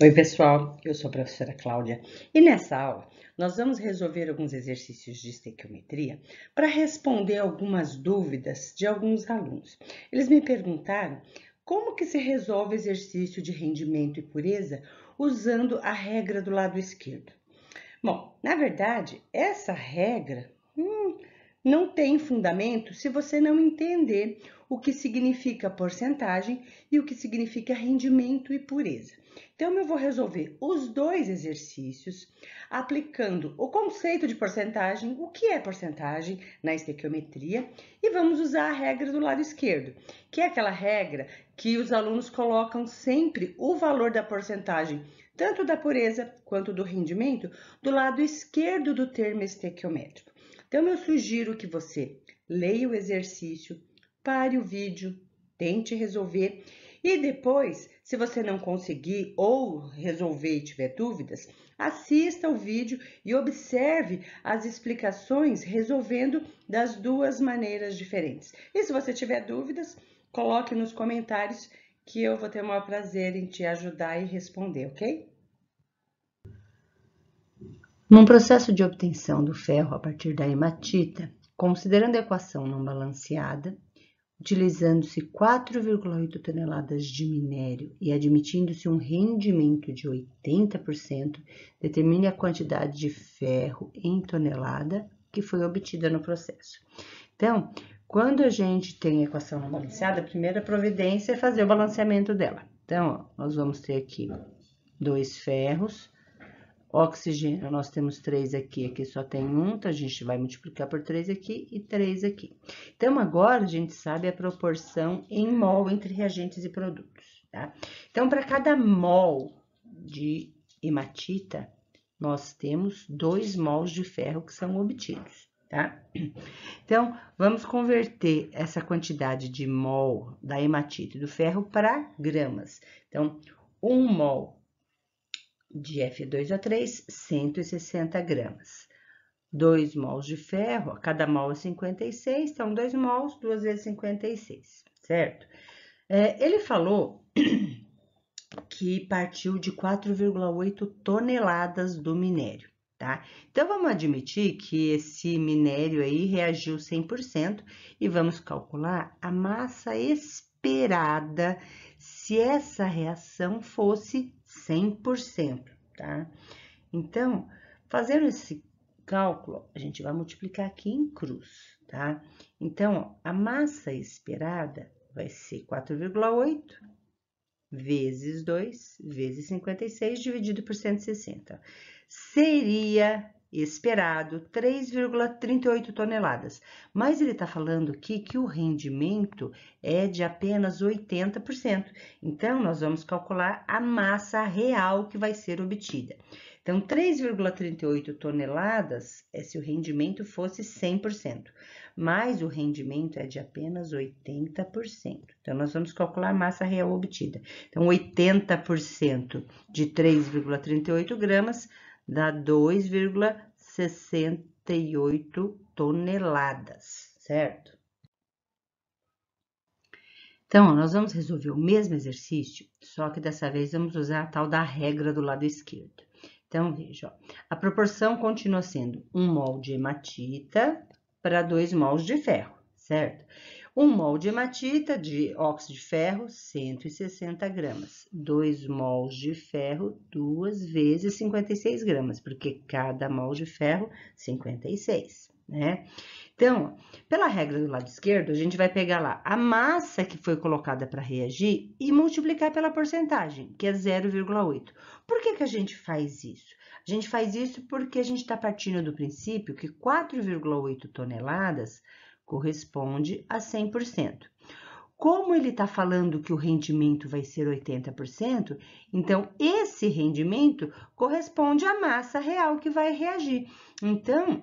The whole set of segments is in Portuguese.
Oi, pessoal, eu sou a professora Cláudia e nessa aula nós vamos resolver alguns exercícios de estequiometria para responder algumas dúvidas de alguns alunos. Eles me perguntaram como que se resolve o exercício de rendimento e pureza usando a regra do lado esquerdo. Bom, na verdade, essa regra hum, não tem fundamento se você não entender o que significa porcentagem e o que significa rendimento e pureza. Então, eu vou resolver os dois exercícios aplicando o conceito de porcentagem, o que é porcentagem na estequiometria, e vamos usar a regra do lado esquerdo, que é aquela regra que os alunos colocam sempre o valor da porcentagem, tanto da pureza quanto do rendimento, do lado esquerdo do termo estequiométrico. Então, eu sugiro que você leia o exercício, pare o vídeo, tente resolver e depois, se você não conseguir ou resolver e tiver dúvidas, assista o vídeo e observe as explicações resolvendo das duas maneiras diferentes. E se você tiver dúvidas, coloque nos comentários que eu vou ter o maior prazer em te ajudar e responder, ok? Num processo de obtenção do ferro a partir da hematita, considerando a equação não balanceada, utilizando-se 4,8 toneladas de minério e admitindo-se um rendimento de 80%, determine a quantidade de ferro em tonelada que foi obtida no processo. Então, quando a gente tem a equação não balanceada, a primeira providência é fazer o balanceamento dela. Então, ó, nós vamos ter aqui dois ferros, Oxigênio, então, nós temos 3 aqui, aqui só tem 1, um, então a gente vai multiplicar por 3 aqui e 3 aqui. Então, agora a gente sabe a proporção em mol entre reagentes e produtos, tá? Então, para cada mol de hematita, nós temos 2 mols de ferro que são obtidos, tá? Então, vamos converter essa quantidade de mol da hematita do ferro para gramas. Então, 1 um mol de F2 a 3, 160 gramas. 2 mols de ferro, cada mol é 56, então 2 mols, 2 vezes 56, certo? É, ele falou que partiu de 4,8 toneladas do minério, tá? Então, vamos admitir que esse minério aí reagiu 100% e vamos calcular a massa esperada se essa reação fosse 100%, tá? Então, fazendo esse cálculo, a gente vai multiplicar aqui em cruz, tá? Então, ó, a massa esperada vai ser 4,8 vezes 2 vezes 56 dividido por 160. Seria esperado 3,38 toneladas, mas ele está falando aqui que o rendimento é de apenas 80%, então nós vamos calcular a massa real que vai ser obtida. Então, 3,38 toneladas é se o rendimento fosse 100%, mas o rendimento é de apenas 80%. Então, nós vamos calcular a massa real obtida. Então, 80% de 3,38 gramas dá 2,68 toneladas, certo? Então, nós vamos resolver o mesmo exercício, só que dessa vez vamos usar a tal da regra do lado esquerdo. Então, veja, ó, a proporção continua sendo um mol de hematita para dois mols de ferro, certo? 1 mol de hematita de óxido de ferro, 160 gramas. 2 mols de ferro, duas vezes 56 gramas, porque cada mol de ferro, 56, né? Então, pela regra do lado esquerdo, a gente vai pegar lá a massa que foi colocada para reagir e multiplicar pela porcentagem, que é 0,8. Por que, que a gente faz isso? A gente faz isso porque a gente está partindo do princípio que 4,8 toneladas corresponde a 100%. Como ele está falando que o rendimento vai ser 80%, então esse rendimento corresponde à massa real que vai reagir. Então,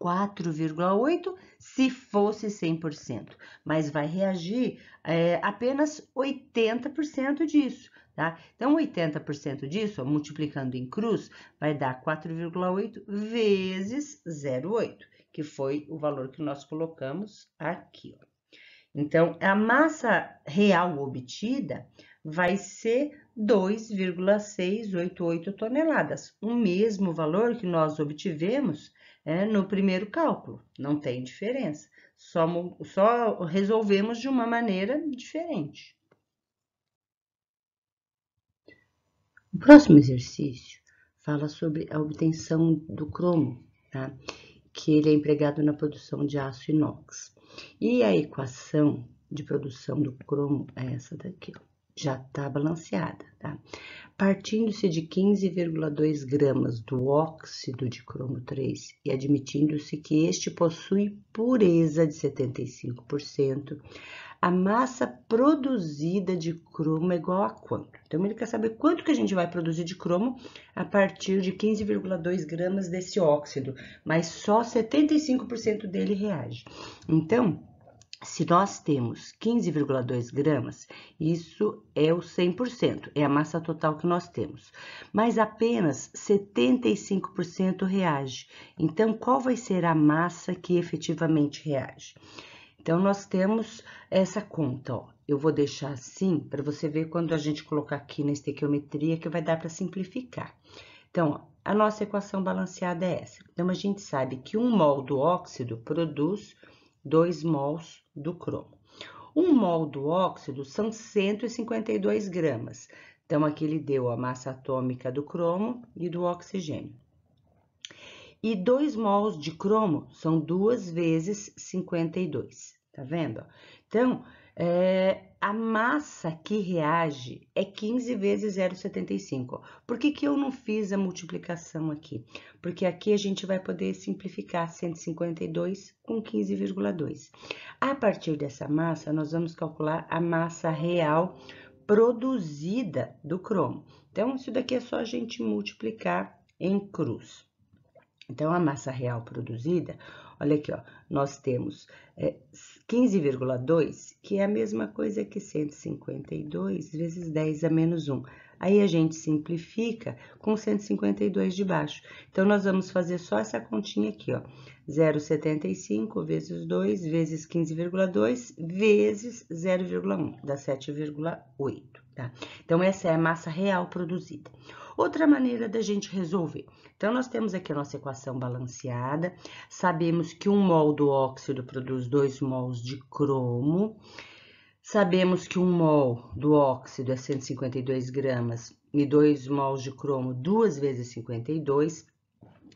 4,8% se fosse 100%, mas vai reagir é, apenas 80% disso, tá? Então, 80% disso, ó, multiplicando em cruz, vai dar 4,8 vezes 0,8 que foi o valor que nós colocamos aqui. Ó. Então, a massa real obtida vai ser 2,688 toneladas, o mesmo valor que nós obtivemos é, no primeiro cálculo, não tem diferença, só, só resolvemos de uma maneira diferente. O próximo exercício fala sobre a obtenção do cromo, tá? que ele é empregado na produção de aço inox. E a equação de produção do cromo é essa daqui, ó. já está balanceada, tá? Partindo-se de 15,2 gramas do óxido de cromo 3 e admitindo-se que este possui pureza de 75%, a massa produzida de cromo é igual a quanto? Então, ele quer saber quanto que a gente vai produzir de cromo a partir de 15,2 gramas desse óxido, mas só 75% dele reage. Então, se nós temos 15,2 gramas, isso é o 100%, é a massa total que nós temos. Mas apenas 75% reage. Então, qual vai ser a massa que efetivamente reage? Então, nós temos essa conta, ó. Eu vou deixar assim para você ver quando a gente colocar aqui na estequiometria que vai dar para simplificar. Então, a nossa equação balanceada é essa. Então, a gente sabe que um mol do óxido produz 2 mols do cromo. Um mol do óxido são 152 gramas. Então, aqui ele deu a massa atômica do cromo e do oxigênio. E 2 mols de cromo são duas vezes 52 tá vendo? Então, é, a massa que reage é 15 vezes 0,75. Por que, que eu não fiz a multiplicação aqui? Porque aqui a gente vai poder simplificar 152 com 15,2. A partir dessa massa, nós vamos calcular a massa real produzida do cromo. Então, isso daqui é só a gente multiplicar em cruz. Então, a massa real produzida, olha aqui, ó, nós temos é, 15,2, que é a mesma coisa que 152 vezes 10 a menos 1. Aí a gente simplifica com 152 de baixo. Então, nós vamos fazer só essa continha aqui, ó. 0,75 vezes 2 vezes 15,2 vezes 0,1, dá 7,8, tá? Então, essa é a massa real produzida. Outra maneira da gente resolver. Então, nós temos aqui a nossa equação balanceada. Sabemos que um mol do óxido produz dois mols de cromo. Sabemos que um mol do óxido é 152 gramas e dois mols de cromo, duas vezes 52.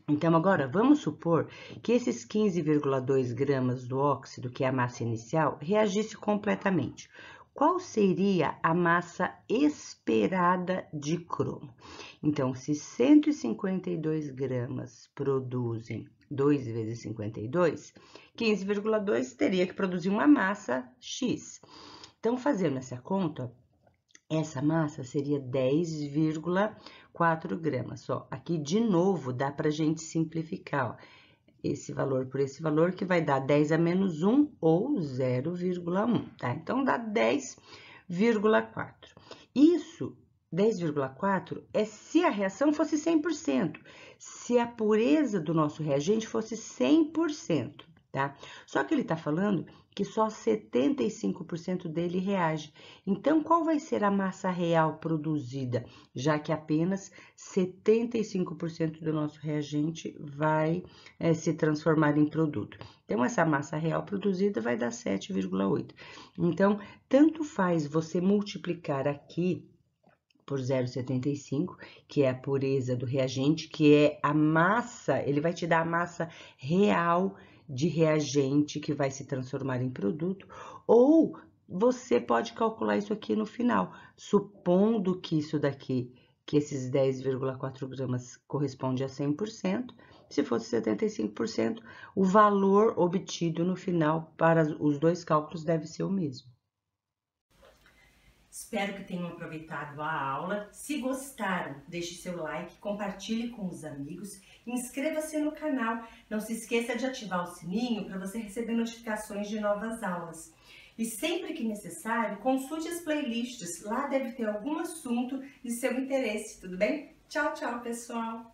Então, agora, vamos supor que esses 15,2 gramas do óxido, que é a massa inicial, reagisse completamente qual seria a massa esperada de cromo? Então, se 152 gramas produzem 2 vezes 52, 15,2 teria que produzir uma massa X. Então, fazendo essa conta, essa massa seria 10,4 gramas. aqui de novo dá para gente simplificar. Ó esse valor por esse valor, que vai dar 10 a menos 1 ou 0,1, tá? Então, dá 10,4. Isso, 10,4, é se a reação fosse 100%, se a pureza do nosso reagente fosse 100%, tá? Só que ele está falando que só 75% dele reage. Então, qual vai ser a massa real produzida, já que apenas 75% do nosso reagente vai é, se transformar em produto? Então, essa massa real produzida vai dar 7,8. Então, tanto faz você multiplicar aqui por 0,75, que é a pureza do reagente, que é a massa, ele vai te dar a massa real de reagente que vai se transformar em produto, ou você pode calcular isso aqui no final, supondo que isso daqui, que esses 10,4 gramas corresponde a 100%, se fosse 75%, o valor obtido no final para os dois cálculos deve ser o mesmo. Espero que tenham aproveitado a aula. Se gostaram, deixe seu like, compartilhe com os amigos, inscreva-se no canal. Não se esqueça de ativar o sininho para você receber notificações de novas aulas. E sempre que necessário, consulte as playlists. Lá deve ter algum assunto de seu interesse, tudo bem? Tchau, tchau, pessoal!